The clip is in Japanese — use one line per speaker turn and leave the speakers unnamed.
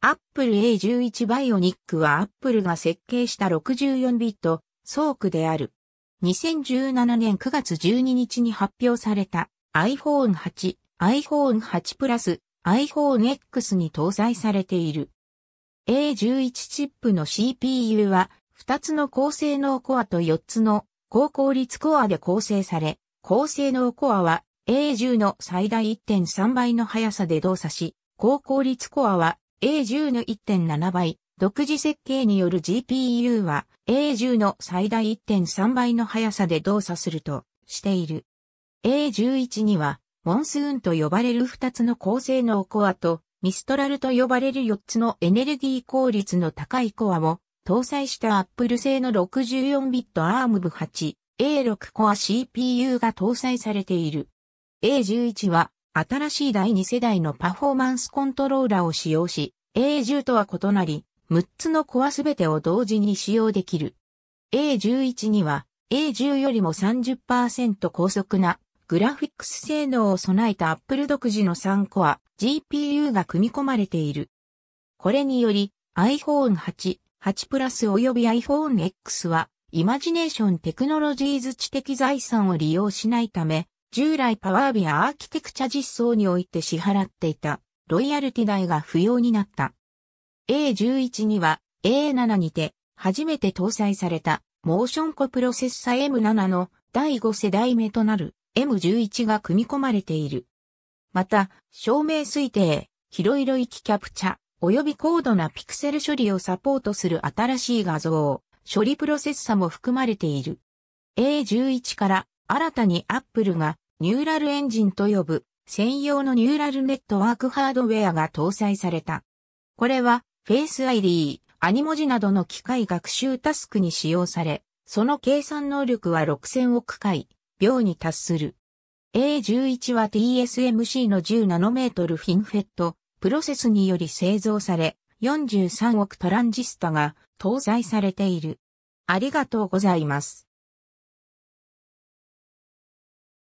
アップル A11 バイオニックはアップルが設計した64ビットソークである。2017年9月12日に発表された iPhone 8、iPhone 8 Plus、iPhone X に搭載されている。A11 チップの CPU は2つの高性能コアと4つの高効率コアで構成され、高性能コアは A10 の最大1.3倍の速さで動作し、高効率コアは A10 の1.7倍、独自設計による GPU は A10 の最大1.3倍の速さで動作するとしている。A11 には、モンスーンと呼ばれる2つの高性能コアと、ミストラルと呼ばれる4つのエネルギー効率の高いコアを搭載した Apple 製の 64bit ARM v 8 A6 コア CPU が搭載されている。A11 は新しい第2世代のパフォーマンスコントローラを使用し、A10 とは異なり、6つのコアすべてを同時に使用できる。A11 には A10 よりも30%高速なグラフィックス性能を備えた Apple 独自の3コア GPU が組み込まれている。これにより iPhone 8、8プラス及び iPhone X はイマジネーションテクノロジーズ知的財産を利用しないため従来パワービアアーキテクチャ実装において支払っていたロイヤルティ代が不要になった。A11 には A7 にて初めて搭載されたモーションコプロセッサ M7 の第5世代目となる M11 が組み込まれている。また、照明推定、広色域キャプチャ、及び高度なピクセル処理をサポートする新しい画像、処理プロセッサも含まれている。A11 から新たに Apple がニューラルエンジンと呼ぶ専用のニューラルネットワークハードウェアが搭載された。これは Face ID、アニ文字などの機械学習タスクに使用され、その計算能力は6000億回、秒に達する。A11 は TSMC の10ナノメートルフィンフェット、プロセスにより製造され、43億トランジスタが搭載されている。ありがとうございます。